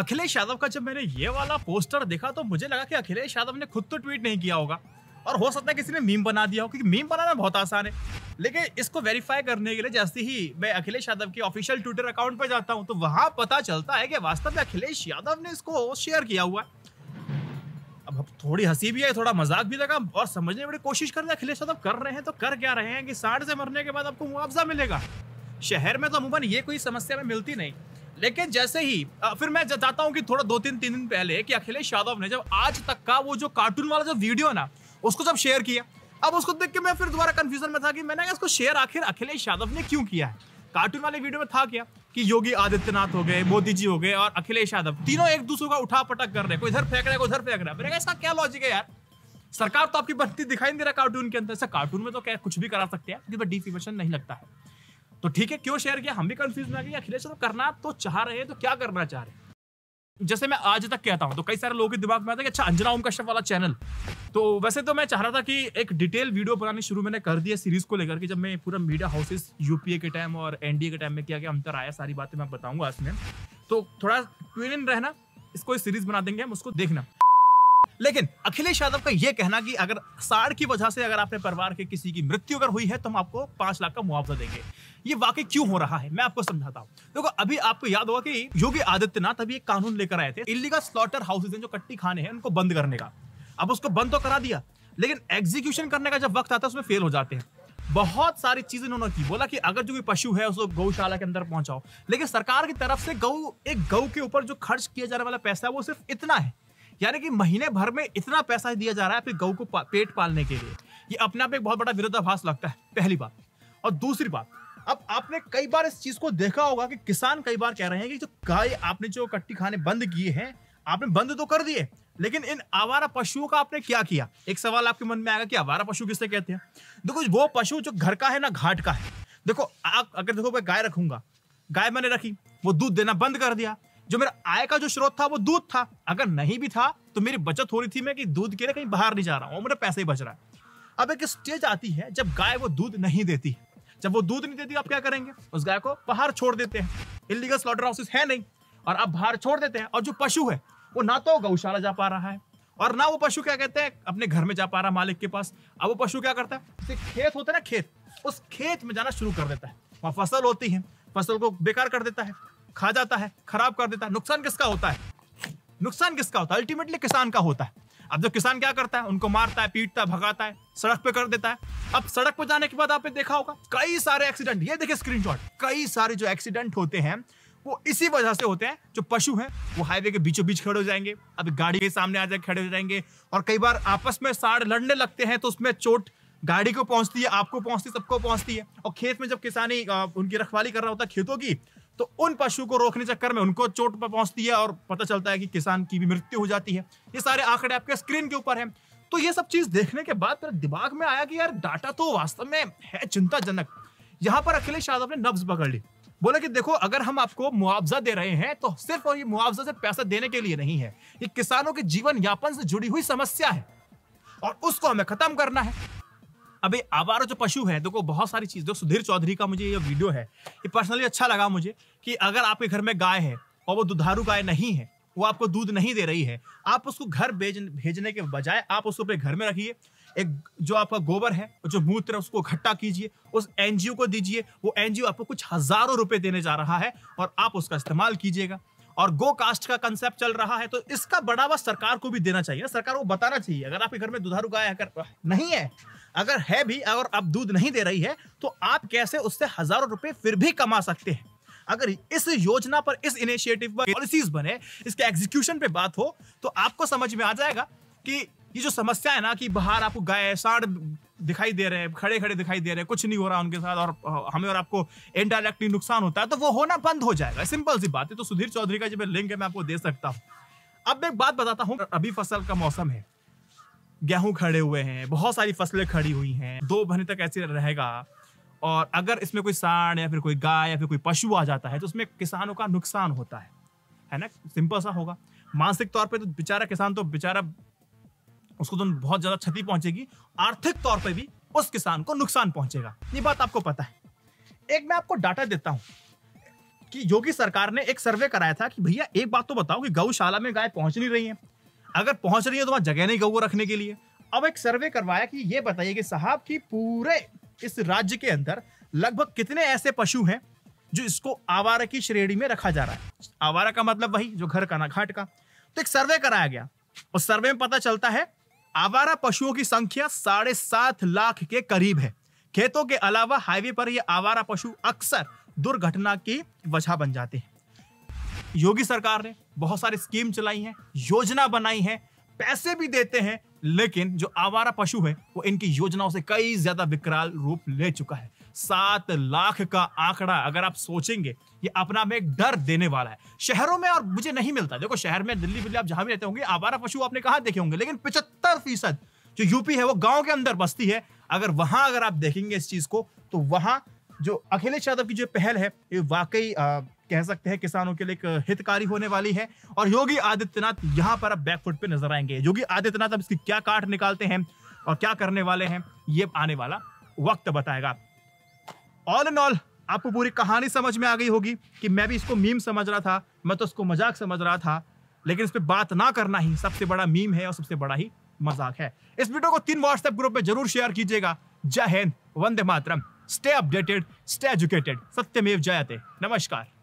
अखिलेश यादव का जब मैंने ये वाला पोस्टर देखा तो मुझे लगा कि अखिलेश यादव ने खुद तो ट्वीट नहीं किया होगा और हो सकता है किसी ने मीम बना दिया हो क्योंकि मीम बनाना बहुत आसान है लेकिन इसको वेरीफाई करने के लिए जैसे ही मैं अखिलेश यादव के ऑफिशियल ट्विटर अकाउंट पर जाता हूँ तो वहां पता चलता है कि वास्तव में अखिलेश यादव ने इसको शेयर किया हुआ है अब थोड़ी हंसी भी है थोड़ा मजाक भी लगा और समझने बड़ी कोशिश कर रहे अखिलेश यादव कर रहे हैं तो कर क्या रहे हैं कि साठ से मरने के बाद आपको मुआवजा मिलेगा शहर में तो अमूमन ये कोई समस्या में मिलती नहीं लेकिन जैसे ही फिर मैं जताता हूँ कि थोड़ा दो तीन तीन दिन पहले कि अखिलेश यादव ने जब आज तक का वो जो कार्टून वाला जो वीडियो ना उसको जब शेयर किया अब उसको देख के मैं फिर दोबारा कन्फ्यूजन में था कि मैंने इसको शेयर आखिर अखिलेश यादव ने क्यों किया है कार्टून वाले वीडियो में था क्या कि योगी आदित्यनाथ हो गए मोदी जी हो गए और अखिलेश यादव तीनों एक दूसरे का उठा पटक कर रहे कोई इधर फेंक रहा है कोई उधर फेंक रहा है मैंने कहा इसका क्या लॉजिक है यार सरकार तो आपकी बनती दिखाई नहीं दे रहा कार्टून के अंदर ऐसा अच्छा, कार्टून में तो क्या कुछ भी करा सकते हैं क्योंकि डीफिमेशन नहीं लगता है तो ठीक है क्यों शेयर किया हम भी कंफ्यूज में आ गए अखिलेश तो करना तो चाह रहे हैं तो क्या करना चाह रहे जैसे मैं आज तक कहता हूं तो कई सारे लोगों के दिमाग में आता है कि अच्छा अंजना ओम कश्यप वाला चैनल तो वैसे तो मैं चाह रहा था कि एक डिटेल वीडियो बनानी शुरू मैंने कर दिया सीरीज को लेकर के जब मैं पूरा मीडिया हाउसेस यूपीए के टाइम और एनडीए के टाइम में क्या क्या अंतर आया सारी बातें मैं बताऊंगा इसमें तो थोड़ा ट्यून इन रहना इसको इस सीरीज बना देंगे हम उसको देखना लेकिन अखिलेश यादव का यह कहना कि अगर साढ़ की वजह से अगर आपने परिवार के किसी की मृत्यु अगर हुई है तो हम आपको पांच लाख का मुआवजा देंगे ये वाकई क्यों हो रहा है मैं आपको समझाता हूँ देखो तो अभी आपको याद होगा कि योगी आदित्यनाथ अभी एक कानून लेकर आए थे इलीगल स्लॉटर हाउसेज जो कट्टी खाने हैं उनको बंद करने का अब उसको बंद तो करा दिया लेकिन एग्जीक्यूशन करने का जब वक्त आता है उसमें फेल हो जाते हैं बहुत सारी चीजें उन्होंने की बोला कि अगर जो भी पशु है उसको गौशाला के अंदर पहुंचाओ लेकिन सरकार की तरफ से गौ एक गौ के ऊपर जो खर्च किया जाने वाला पैसा है वो सिर्फ इतना है यानी कि महीने भर में इतना पैसा दिया जा रहा है अपनी गौ को पेट पालने के लिए ये अपने आप एक बहुत बड़ा विरोधाभास लगता है पहली बात और दूसरी बात अब आपने कई बार इस चीज को देखा होगा कि किसान कई बार कह रहे हैं कि जो गाय आपने जो कट्टी खाने बंद किए हैं आपने बंद तो कर दिए लेकिन इन आवारा पशुओं का आपने क्या किया एक सवाल आपके मन में आएगा कि आवारा पशु किससे कहते हैं देखो वो पशु जो घर का है ना घाट का है देखो आप अगर देखो मैं गाय रखूंगा गाय मैंने रखी वो दूध देना बंद कर दिया जो मेरा आय का जो स्रोत था वो दूध था अगर नहीं भी था तो मेरी बचत हो रही थी मैं कि दूध के लिए कहीं बाहर नहीं जा रहा हूँ मेरा पैसा ही बच रहा है अब एक स्टेज आती है जब गाय वो दूध नहीं देती जब वो दूध नहीं देती आप क्या करेंगे उस गाय को बाहर छोड़ देते हैं इलीगल स्लॉटर हाउसेस है नहीं और आप बाहर छोड़ देते हैं और जो पशु है वो ना तो गौशाला जा पा रहा है और ना वो पशु क्या कहते हैं अपने घर में जा पा रहा मालिक के पास अब वो पशु क्या करता है खेत होता है ना खेत उस खेत में जाना शुरू कर देता है वहां फसल होती है फसल को बेकार कर देता है खा जाता है खराब कर देता है नुकसान किसका होता है नुकसान किसका होता है अल्टीमेटली किसान का होता है अब जो किसान क्या करता है उनको मारता है पीटता है भगाता है सड़क पे कर देता है अब सड़क पे जाने के बाद आपने देखा होगा कई सारे एक्सीडेंट ये देखिए स्क्रीन कई सारे जो एक्सीडेंट होते हैं वो इसी वजह से होते हैं जो पशु हैं वो हाईवे के बीचों बीच खड़े हो जाएंगे अब गाड़ी के सामने आ जाए खड़े हो जाएंगे और कई बार आपस में साड़ लड़ने लगते हैं तो उसमें चोट गाड़ी को पहुंचती है आपको पहुंचती है सबको पहुंचती है और खेत में जब किसानी उनकी रखवाली कर रहा होता है खेतों की तो उन पशु को रोकने चक्कर में उनको चोट पर पहुंचती है और पता चलता है कि किसान की भी मृत्यु हो जाती है ये सारे आंकड़े आपके स्क्रीन के ऊपर है तो ये सब चीज देखने के बाद मेरे दिमाग में आया कि यार डाटा तो वास्तव में है चिंताजनक यहाँ पर अखिलेश यादव ने नब्ज पकड़ ली बोले कि देखो अगर हम आपको मुआवजा दे रहे हैं तो सिर्फ और ये मुआवजा से पैसा देने के लिए नहीं है ये किसानों के जीवन यापन से जुड़ी हुई समस्या है और उसको हमें खत्म करना है अबे आवारा जो पशु है देखो बहुत सारी चीज़ देखो सुधीर चौधरी का मुझे ये वीडियो है ये पर्सनली अच्छा लगा मुझे कि अगर आपके घर में गाय है और वो दुधारू गाय नहीं है वो आपको दूध नहीं दे रही है आप उसको घर भेज भेजने के बजाय आप उसको अपने घर में रखिए एक जो आपका गोबर है जो मूत्र है उसको इकट्ठा कीजिए उस एनजीओ को दीजिए वो एनजीओ आपको कुछ हजारों रुपए देने जा रहा है और आप उसका इस्तेमाल कीजिएगा और गो कास्ट का कंसेप्ट चल रहा है तो इसका बढ़ावा सरकार को भी देना चाहिए सरकार को बताना चाहिए अगर आपके घर में दुधारू गाय अगर नहीं है अगर है भी अगर आप दूध नहीं दे रही है तो आप कैसे उससे हजारों रुपए फिर भी कमा सकते हैं अगर इस योजना पर इस इनिशिएटिव पर पॉलिसीज बने इसके एग्जीक्यूशन पे बात हो तो आपको समझ में आ जाएगा कि ये जो समस्या है ना कि बाहर आपको गाय साढ़ दिखाई दे रहे हैं खड़े खड़े दिखाई दे रहे हैं कुछ नहीं हो रहा उनके साथ और हमें और आपको इनडायरेक्टली नुकसान होता है तो वो होना बंद हो जाएगा सिंपल सी बात है तो सुधीर चौधरी का जो लिंक है मैं आपको दे सकता हूँ अब मैं एक बात बताता हूँ अभी फसल का मौसम है गेहूं खड़े हुए हैं बहुत सारी फसलें खड़ी हुई हैं दो महीने तक ऐसे रहेगा और अगर इसमें कोई सांड या फिर कोई गाय या फिर कोई पशु आ जाता है तो उसमें किसानों का नुकसान होता है है ना सिंपल सा होगा मानसिक तौर पे तो बेचारा किसान तो बेचारा उसको तो बहुत ज़्यादा क्षति पहुंचेगी आर्थिक तौर पर भी उस किसान को नुकसान पहुंचेगा ये बात आपको पता है एक मैं आपको डाटा देता हूँ कि योगी सरकार ने एक सर्वे कराया था कि भैया एक बात तो बताओ कि गौशाला में गाय पहुंच नहीं रही है अगर पहुंच रही है तो वहां जगह नहीं गऊ रखने के लिए अब एक सर्वे करवाया कि ये बताइए कि साहब कि पूरे इस राज्य के अंदर लगभग कितने ऐसे पशु हैं जो इसको आवारा की श्रेणी में रखा जा रहा है आवारा का मतलब वही जो घर का ना घाट का तो एक सर्वे कराया गया उस सर्वे में पता चलता है आवारा पशुओं की संख्या साढ़े सात लाख के करीब है खेतों के अलावा हाईवे पर ये आवारा पशु अक्सर दुर्घटना की वजह बन जाते हैं योगी सरकार ने बहुत सारी स्कीम चलाई है योजना बनाई है पैसे भी देते हैं लेकिन जो आवारा पशु है वो इनकी योजनाओं से कई ज्यादा विकराल रूप ले चुका है सात लाख का आंकड़ा अगर आप सोचेंगे ये अपना में डर देने वाला है शहरों में और मुझे नहीं मिलता देखो शहर में दिल्ली बिल्ली आप जहां भी रहते होंगे आवारा पशु आपने कहा देखे होंगे लेकिन पिछहत्तर फीसद जो यूपी है वो गांव के अंदर बस्ती है अगर वहां अगर आप देखेंगे इस चीज को तो वहां जो अखिलेश यादव की जो पहल है ये वाकई कह सकते हैं किसानों के लिए एक हितकारी होने वाली है और योगी आदित्यनाथ यहाँ पर अब बैकफुट पे नजर आएंगे योगी आदित्यनाथ अब इसकी क्या काट निकालते हैं और क्या करने वाले हैं ये आने वाला वक्त बताएगा ऑल एंड ऑल आपको पूरी कहानी समझ में आ गई होगी कि मैं भी इसको मीम समझ रहा था मैं तो इसको मजाक समझ रहा था लेकिन इस पर बात ना करना ही सबसे बड़ा मीम है और सबसे बड़ा ही मजाक है इस वीडियो को तीन व्हाट्सएप ग्रुप में जरूर शेयर कीजिएगा Jai Hind Vande Mataram stay updated stay educated Satyamev Jayate नमस्कार